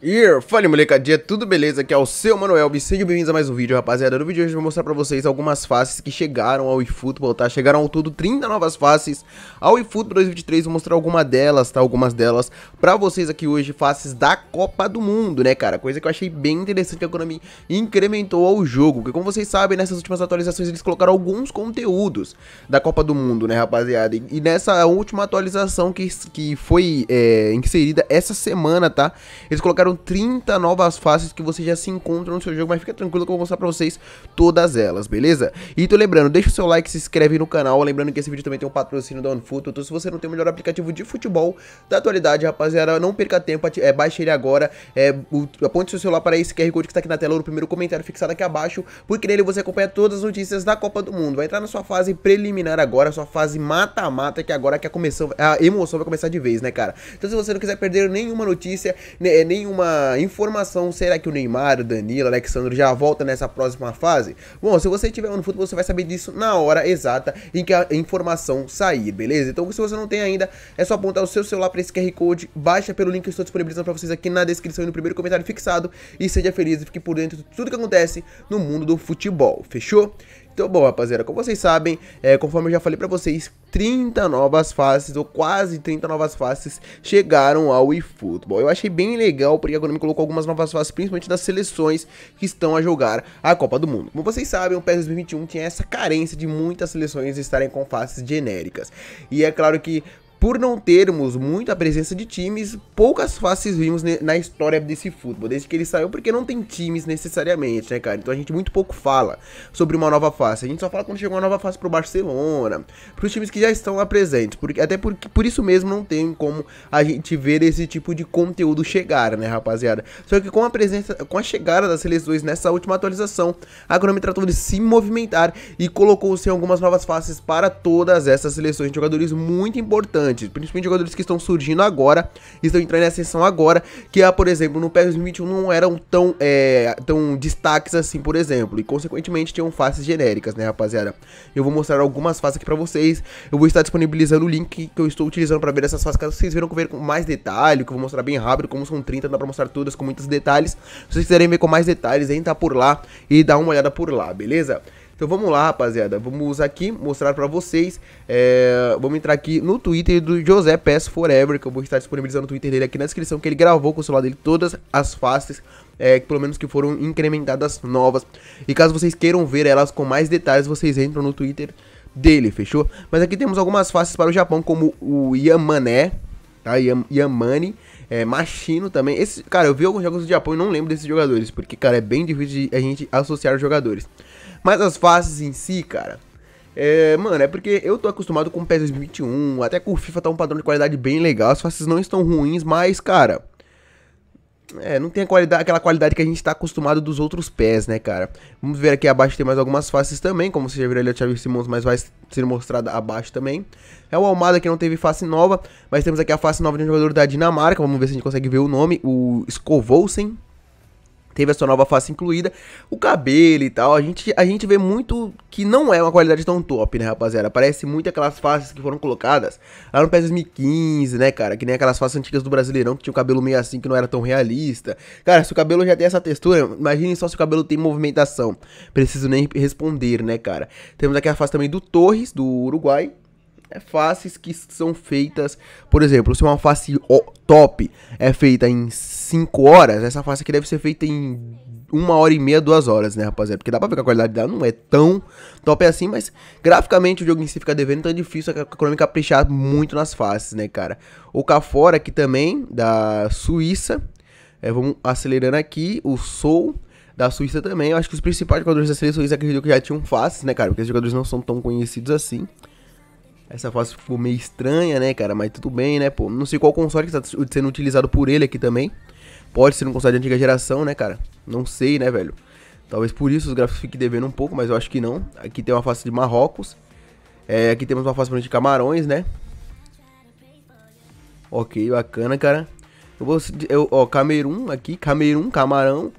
Yeah, fala molecadinha, tudo beleza? Aqui é o seu Manuel e sejam bem-vindos a mais um vídeo, rapaziada. No vídeo de hoje eu vou mostrar pra vocês algumas faces que chegaram ao eFootball, tá? Chegaram ao todo 30 novas faces ao eFootball 2023, vou mostrar alguma delas, tá? Algumas delas pra vocês aqui hoje, faces da Copa do Mundo, né, cara? Coisa que eu achei bem interessante que a Konami incrementou ao jogo, porque como vocês sabem, nessas últimas atualizações eles colocaram alguns conteúdos da Copa do Mundo, né, rapaziada? E, nessa última atualização que, que foi é, inserida essa semana, tá? Eles colocaram chegaram 30 novas faces que você já se encontra no seu jogo, mas fica tranquilo que eu vou mostrar pra vocês todas elas, beleza? E tô lembrando, deixa o seu like, se inscreve no canal, lembrando que esse vídeo também tem um patrocínio da OneFootball, então se você não tem o melhor aplicativo de futebol da atualidade, rapaziada, não perca tempo, é, baixe ele agora, é, aponte seu celular para esse QR Code que está aqui na tela ou no primeiro comentário fixado aqui abaixo, porque nele você acompanha todas as notícias da Copa do Mundo, vai entrar na sua fase preliminar agora, sua fase mata-mata, que agora que a, a emoção vai começar de vez, né, cara? Então se você não quiser perder nenhuma notícia, né, nenhuma uma informação, será que o Neymar, o Danilo, o Alexandre já volta nessa próxima fase? Bom, se você tiver no futebol, você vai saber disso na hora exata em que a informação sair, beleza? Então, se você não tem ainda, é só apontar o seu celular para esse QR Code, baixa pelo link que eu estou disponibilizando para vocês aqui na descrição e no primeiro comentário fixado e seja feliz e fique por dentro de tudo que acontece no mundo do futebol, fechou? Então, bom, rapaziada, como vocês sabem, é, conforme eu já falei pra vocês, 30 novas faces, ou quase 30 novas faces, chegaram ao eFootball. Eu achei bem legal, porque a Konami colocou algumas novas faces, principalmente das seleções que estão a jogar a Copa do Mundo. Como vocês sabem, o PES 2021 tinha essa carência de muitas seleções estarem com faces genéricas. E é claro que por não termos muita presença de times, poucas faces vimos na história desse futebol, desde que ele saiu, porque não tem times necessariamente, né, cara? Então a gente muito pouco fala sobre uma nova face. A gente só fala quando chegou uma nova face pro Barcelona, pros times que já estão lá presentes, porque, até porque por isso mesmo não tem como a gente ver esse tipo de conteúdo chegar, né, rapaziada? Só que com a presença, com a chegada das seleções nessa última atualização, a Konami tratou de se movimentar e colocou-se algumas novas faces para todas essas seleções de jogadores muito importantes antes. Principalmente jogadores que estão surgindo agora, estão entrando nessa sessão agora, que, é, por exemplo, no PES 2021 não eram tão, é, tão destaques assim, por exemplo. E, consequentemente, tinham faces genéricas, né, rapaziada? Eu vou mostrar algumas faces aqui pra vocês. Eu vou estar disponibilizando o link que eu estou utilizando pra ver essas faces, caso vocês viram que eu ver com mais detalhe, que eu vou mostrar bem rápido, como são 30, dá pra mostrar todas com muitos detalhes. Se vocês quiserem ver com mais detalhes, entra por lá e dá uma olhada por lá, beleza? Então vamos lá, rapaziada. Vamos aqui mostrar para vocês. É, vamos entrar aqui no Twitter do José Pass Forever, que eu vou estar disponibilizando o Twitter dele aqui na descrição, que ele gravou com o celular dele todas as faces é, pelo menos que foram incrementadas novas. E caso vocês queiram ver elas com mais detalhes, vocês entram no Twitter dele, fechou? Mas aqui temos algumas faces para o Japão, como o Yamané, tá? Yam Yamani, é, Machino também. Esse, cara, eu vi alguns jogos do Japão e não lembro desses jogadores, porque, cara, é bem difícil a gente associar os jogadores. Mas as faces em si, cara. É, mano, é porque eu tô acostumado com o PES 2021, até com o FIFA tá um padrão de qualidade bem legal, as faces não estão ruins, mas, cara. É, não tem qualidade, aquela qualidade que a gente tá acostumado dos outros pés, né, cara? Vamos ver aqui abaixo, tem mais algumas faces também, como vocês já viram ali, a Xavier Simons, mas vai ser mostrada abaixo também. É o Almada que não teve face nova, mas temos aqui a face nova de um jogador da Dinamarca, vamos ver se a gente consegue ver o nome, o Skovolsen teve a sua nova face incluída, o cabelo e tal, a gente, a gente vê muito que não é uma qualidade tão top, né, rapaziada? Parece muito aquelas faces que foram colocadas lá no PES 2015, né, cara? Que nem aquelas faces antigas do Brasileirão, que tinha o cabelo meio assim, que não era tão realista. Cara, se o cabelo já tem essa textura, imagine só se o cabelo tem movimentação. Preciso nem responder, né, cara? Temos aqui a face também do Torres, do Uruguai, é faces que são feitas, por exemplo, se uma face top é feita em 5 horas, essa face aqui deve ser feita em uma hora e meia, duas horas, né, rapaziada? Porque dá pra ver que a qualidade dela não é tão top assim, mas graficamente o jogo em si fica devendo, então é difícil a Konami caprichar muito nas faces, né, cara? O Cafora aqui também, da Suíça, é, vamos acelerando aqui, o Soul da Suíça também, eu acho que os principais jogadores da seleção suíça acredito que já tinham faces, né, cara? Porque os jogadores não são tão conhecidos assim. Essa fase ficou meio estranha, né, cara? Mas tudo bem, né, pô? Não sei qual console que está sendo utilizado por ele aqui também. Pode ser um console de antiga geração, né, cara? Não sei, né, velho? Talvez por isso os gráficos fiquem devendo um pouco, mas eu acho que não. Aqui tem uma face de Marrocos. É, aqui temos uma face de Camarões, né? Ok, bacana, cara. Eu vou... Eu, ó, Camerun aqui. Camerun, Camarão.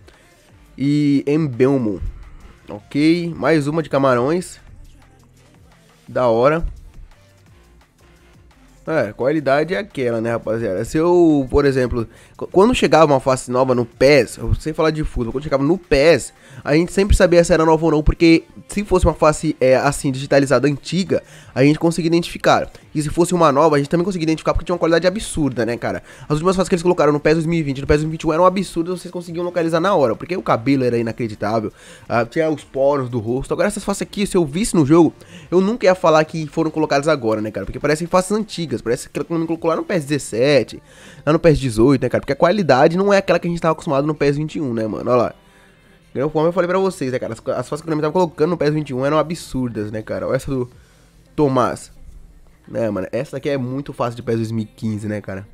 E Embelmo. Ok, mais uma de Camarões. Da hora. É, qualidade é aquela, né, rapaziada? Se eu, por exemplo, quando chegava uma face nova no PES, sem falar de futebol, quando chegava no PES, a gente sempre sabia se era nova ou não, porque se fosse uma face é, assim, digitalizada antiga, a gente conseguia identificar. E se fosse uma nova, a gente também conseguia identificar porque tinha uma qualidade absurda, né, cara? As últimas faces que eles colocaram no PES 2020 no PES 2021 eram absurdas, vocês conseguiam localizar na hora, porque o cabelo era inacreditável, uh, tinha os poros do rosto. Agora essas faces aqui, se eu visse no jogo, eu nunca ia falar que foram colocadas agora, né, cara? Porque parecem faces antigas, parece que me colocou lá no PES 17, lá no PES 18, né, cara? Porque a qualidade não é aquela que a gente tava acostumado no PES 21, né, mano? Olha lá. Ganhou forma eu falei pra vocês, né, cara? As, as fases que o Grêmio tava colocando no ps 21 eram absurdas, né, cara? Olha essa do Tomás. Né, mano? Essa daqui é muito fácil de PS 2015, né, cara?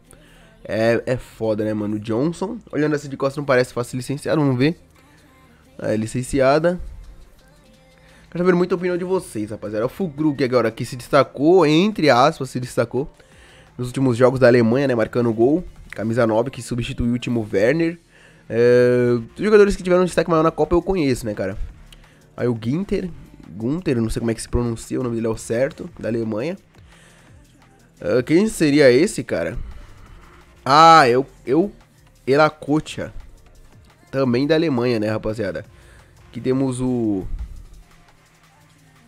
É, é foda, né, mano? Johnson. Olhando essa assim de costas não parece fácil licenciada, vamos ver. Ah, é, licenciada. Quero saber muita opinião de vocês, rapaziada. O que agora que se destacou, entre aspas, se destacou nos últimos jogos da Alemanha, né? Marcando gol. Camisa 9 que substituiu o último Werner. É, os jogadores que tiveram um destaque maior na Copa eu conheço, né, cara? Aí o Ginter, Gunter, não sei como é que se pronuncia, o nome dele é o certo, da Alemanha. É, quem seria esse, cara? Ah, eu. eu Erakocha. Também da Alemanha, né, rapaziada? Aqui temos o.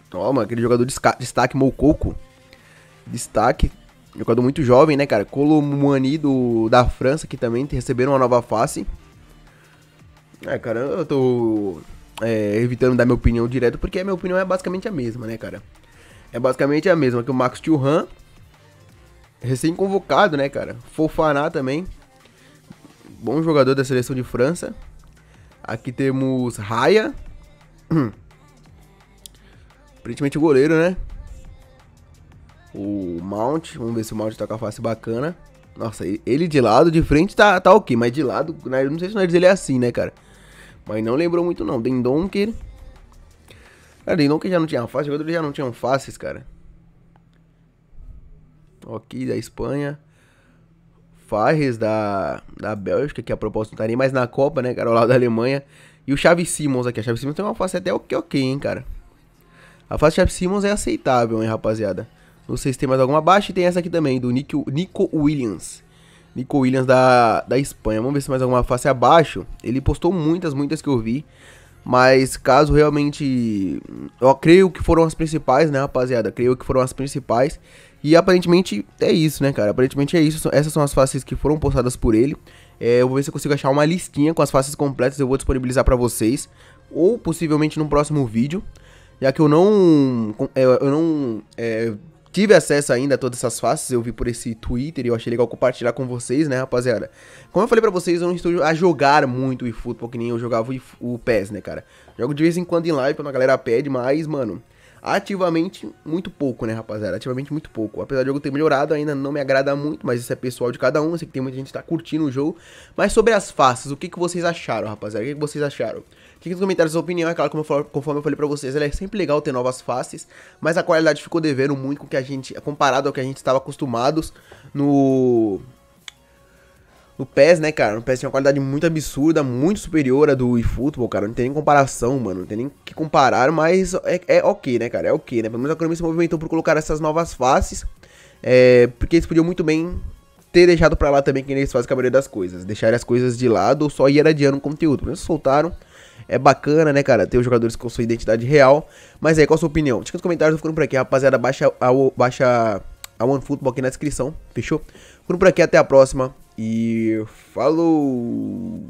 Toma, aquele jogador de destaque, Moukoko. Destaque. Jogador muito jovem, né, cara? Colomani do da França, que também receberam uma nova face. É cara, eu tô é, evitando dar minha opinião direto, porque a minha opinião é basicamente a mesma, né, cara? É basicamente a mesma que o Max Tilhan, recém-convocado, né, cara? Fofaná também, bom jogador da seleção de França. Aqui temos Raya, principalmente o goleiro, né? O Mount, vamos ver se o Mount tá com a face bacana. Nossa, ele de lado, de frente tá, tá ok, mas de lado, né? não sei se nós ele é assim, né, cara? Mas não lembrou muito, não. Dendonker. Cara, Dendonker já não tinha face. Jogadores já não tinham faces, cara. ok da Espanha. Farres da, da Bélgica, que a proposta não tá nem mais na Copa, né, cara? Ao lado da Alemanha. E o Chave Simons aqui. A Chave Simons tem uma face até ok, ok, hein, cara. A face Chave Simons é aceitável, hein, rapaziada. Não sei se tem mais alguma baixa. E tem essa aqui também, do Nico, Nico Williams. Nico Williams da, da Espanha. Vamos ver se mais alguma face abaixo. Ele postou muitas, muitas que eu vi. Mas caso realmente. Eu creio que foram as principais, né, rapaziada? Creio que foram as principais. E aparentemente é isso, né, cara? Aparentemente é isso. Essas são as faces que foram postadas por ele. É, eu vou ver se eu consigo achar uma listinha com as faces completas. Eu vou disponibilizar para vocês. Ou possivelmente no próximo vídeo. Já que eu não. É, eu não. É, tive acesso ainda a todas essas faces, eu vi por esse Twitter e eu achei legal compartilhar com vocês, né, rapaziada? Como eu falei para vocês, eu não estou a jogar muito o eFootball, que nem eu jogava o, o PES, né, cara? Jogo de vez em quando em live, quando a galera pede, mas, mano, Ativamente, muito pouco, né, rapaziada? Ativamente, muito pouco. Apesar do jogo ter melhorado, ainda não me agrada muito, mas isso é pessoal de cada um. Eu sei que tem muita gente que tá curtindo o jogo. Mas sobre as faces, o que, que vocês acharam, rapaziada? O que, que vocês acharam? Fique nos comentários sua opinião, é claro, como eu falo, conforme eu falei pra vocês, é sempre legal ter novas faces, mas a qualidade ficou devendo muito com que a gente, comparado ao que a gente estava acostumados no no PES, né, cara? No PES tinha uma qualidade muito absurda, muito superior à do eFootball, cara. Não tem nem comparação, mano. Não tem nem que comparar, mas é, é ok, né, cara? É ok, né? Pelo menos a Konami se movimentou por colocar essas novas faces. É, porque eles podiam muito bem ter deixado pra lá também quem eles fazem a maioria das coisas. Deixar as coisas de lado ou só ir adiando o conteúdo. Pelo menos soltaram. É bacana, né, cara? Ter os jogadores com sua identidade real. Mas aí, qual a sua opinião? Deixa nos comentários, eu ficando por aqui, rapaziada. Baixa a, baixa a OneFootball aqui na descrição, fechou? Ficando por aqui, até a próxima. E falou!